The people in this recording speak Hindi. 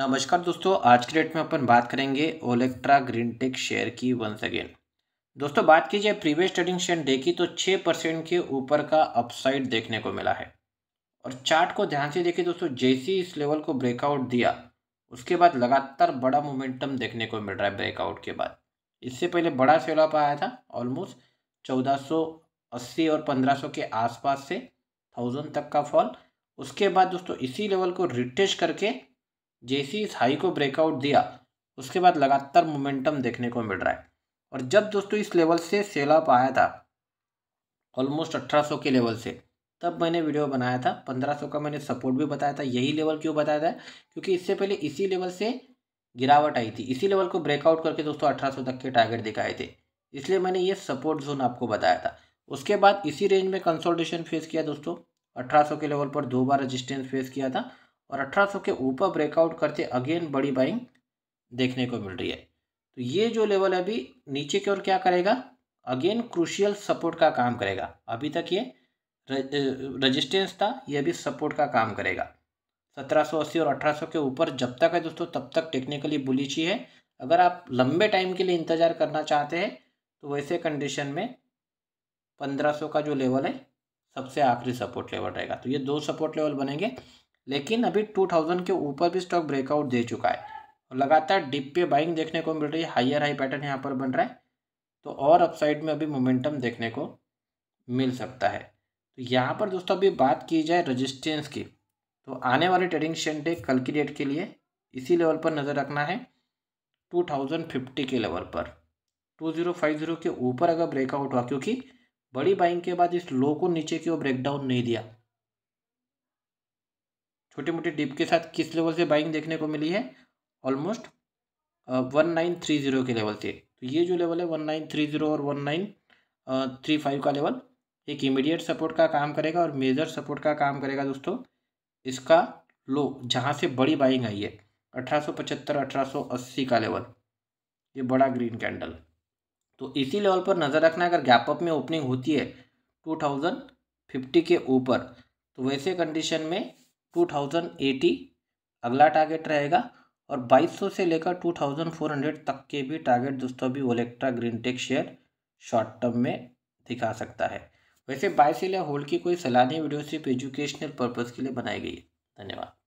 नमस्कार दोस्तों आज के डेट में अपन बात करेंगे ओलेक्ट्रा ग्रीन टेक शेयर की वंस अगेन दोस्तों बात की जाए प्रीवियस ट्रेडिंग शेयर डे की तो छः परसेंट के ऊपर का अपसाइड देखने को मिला है और चार्ट को ध्यान से देखिए दोस्तों जैसे इस लेवल को ब्रेकआउट दिया उसके बाद लगातार बड़ा मोमेंटम देखने को मिल रहा है ब्रेकआउट के बाद इससे पहले बड़ा सेलअप आया था ऑलमोस्ट अस्सी और सौ के आसपास से थाउजेंड तक का फॉल उसके बाद दोस्तों इसी लेवल को रिटेस्ट करके जैसे इस हाई को ब्रेकआउट दिया उसके बाद लगातार मोमेंटम देखने को मिल रहा है और जब दोस्तों इस लेवल से सेल अप आया था ऑलमोस्ट 1800 के लेवल से तब मैंने वीडियो बनाया था 1500 का मैंने सपोर्ट भी बताया था यही लेवल क्यों बताया था क्योंकि इससे पहले इसी लेवल से गिरावट आई थी इसी लेवल को ब्रेकआउट करके दोस्तों 1800 तक के टारगेट दिखाए थे इसलिए मैंने ये सपोर्ट जोन आपको बताया था उसके बाद इसी रेंज में कंसोल्टेशन फेस किया दोस्तों 1800 के लेवल पर दो बार रजिस्टेंस फेस किया था और 1800 के ऊपर ब्रेकआउट करते अगेन बड़ी बाइंग देखने को मिल रही है तो ये जो लेवल है अभी नीचे की ओर क्या करेगा अगेन क्रूशियल सपोर्ट का काम करेगा अभी तक ये रजिस्टेंस था ये अभी सपोर्ट का काम करेगा 1780 और 1800 के ऊपर जब तक है दोस्तों तब तक टेक्निकली बुलिच ही है अगर आप लंबे टाइम के लिए इंतज़ार करना चाहते हैं तो वैसे कंडीशन में 1500 का जो लेवल है सबसे आखिरी सपोर्ट लेवल रहेगा तो ये दो सपोर्ट लेवल बनेंगे लेकिन अभी टू थाउजेंड के ऊपर भी स्टॉक ब्रेकआउट दे चुका है और लगातार डिप पे बाइंग देखने को मिल रही है हाइयर हाई पैटर्न यहाँ पर बन रहा है तो और अपसाइड में अभी मोमेंटम देखने को मिल सकता है तो यहाँ पर दोस्तों अभी बात की जाए रजिस्टेंस की तो आने वाले ट्रेडिंग सेंटे कल की डेट के लिए इसी लेवल पर नज़र रखना है टू थाउजेंड फिफ्टी के लेवल पर टू ज़ीरो फाइव ज़ीरो के ऊपर अगर ब्रेकआउट हुआ क्योंकि बड़ी बाइंग के बाद इस लो को नीचे की ओर ब्रेकडाउन नहीं दिया छोटे मोटे डिप के साथ किस लेवल से बाइंग देखने को मिली है almost one nine three zero के लेवल से तो ये जो लेवल है वन नाइन थ्री जीरो और वन नाइन थ्री फाइव का लेवल एक इमीडिएट सपोर्ट का काम करेगा और मेजर सपोर्ट का काम करेगा दोस्तों इसका लो जहाँ से बड़ी बाइंग आई है अठारह सौ पचहत्तर अठारह सौ अस्सी का लेवल ये बड़ा ग्रीन कैंडल तो इसी लेवल पर नज़र रखना अगर गैप अप में ओपनिंग होती है टू थाउजेंड फिफ्टी के ऊपर तो वैसे कंडीशन में टू थाउजेंड एटी अगला टारगेट रहेगा और 2200 से लेकर 2400 तक के भी टारगेट दोस्तों अभी Olectra green tech share short term में दिखा सकता है वैसे बाय सेल या होल्ड की कोई सलानी वीडियो सिर्फ एजुकेशनल पर्पज़ के लिए बनाई गई है धन्यवाद